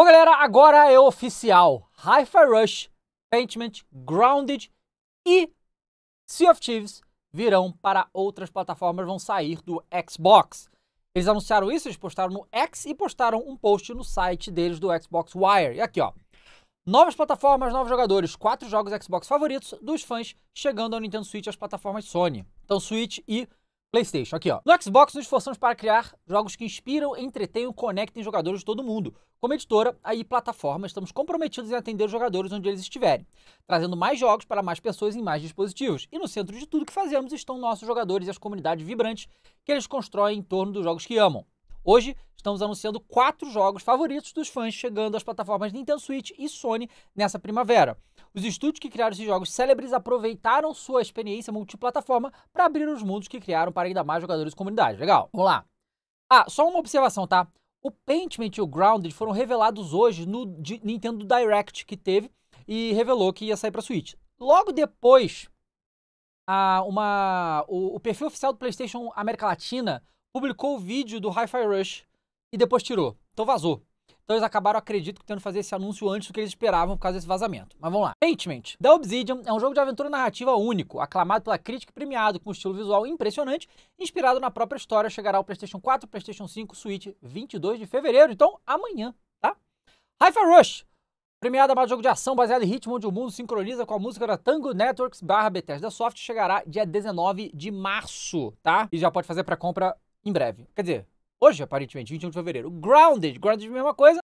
Bom, galera, agora é oficial. Hi-Fi Rush, Pentiment, Grounded e Sea of Thieves virão para outras plataformas, vão sair do Xbox. Eles anunciaram isso, eles postaram no X e postaram um post no site deles do Xbox Wire. E aqui, ó. Novas plataformas, novos jogadores, quatro jogos Xbox favoritos dos fãs chegando ao Nintendo Switch e às plataformas Sony. Então, Switch e PlayStation, aqui ó. No Xbox nos esforçamos para criar jogos que inspiram, entretenham, conectem jogadores de todo mundo. Como editora, e plataforma, estamos comprometidos em atender os jogadores onde eles estiverem, trazendo mais jogos para mais pessoas em mais dispositivos. E no centro de tudo que fazemos estão nossos jogadores e as comunidades vibrantes que eles constroem em torno dos jogos que amam. Hoje estamos anunciando quatro jogos favoritos dos fãs chegando às plataformas Nintendo Switch e Sony nessa primavera. Os estúdios que criaram esses jogos célebres aproveitaram sua experiência multiplataforma para abrir os mundos que criaram para ainda mais jogadores e comunidades. Legal, vamos lá. Ah, só uma observação, tá? O Paintment e o Grounded foram revelados hoje no Nintendo Direct que teve e revelou que ia sair para Switch. Logo depois, a, uma, o, o perfil oficial do PlayStation América Latina publicou o vídeo do Hi-Fi Rush e depois tirou. Então vazou. Então eles acabaram, acredito, que tendo fazer esse anúncio antes do que eles esperavam por causa desse vazamento. Mas vamos lá. Paintment, The Obsidian, é um jogo de aventura narrativa único, aclamado pela crítica e premiado com um estilo visual impressionante, inspirado na própria história, chegará ao PlayStation 4, PlayStation 5, Switch, 22 de fevereiro, então amanhã, tá? Hi-Fi Rush, premiada para jogo de ação baseado em ritmo onde o mundo sincroniza com a música da Tango Networks barra Bethesda Soft, chegará dia 19 de março, tá? E já pode fazer pré-compra em breve. Quer dizer, hoje, aparentemente, 21 de fevereiro. Grounded, Grounded é a mesma coisa,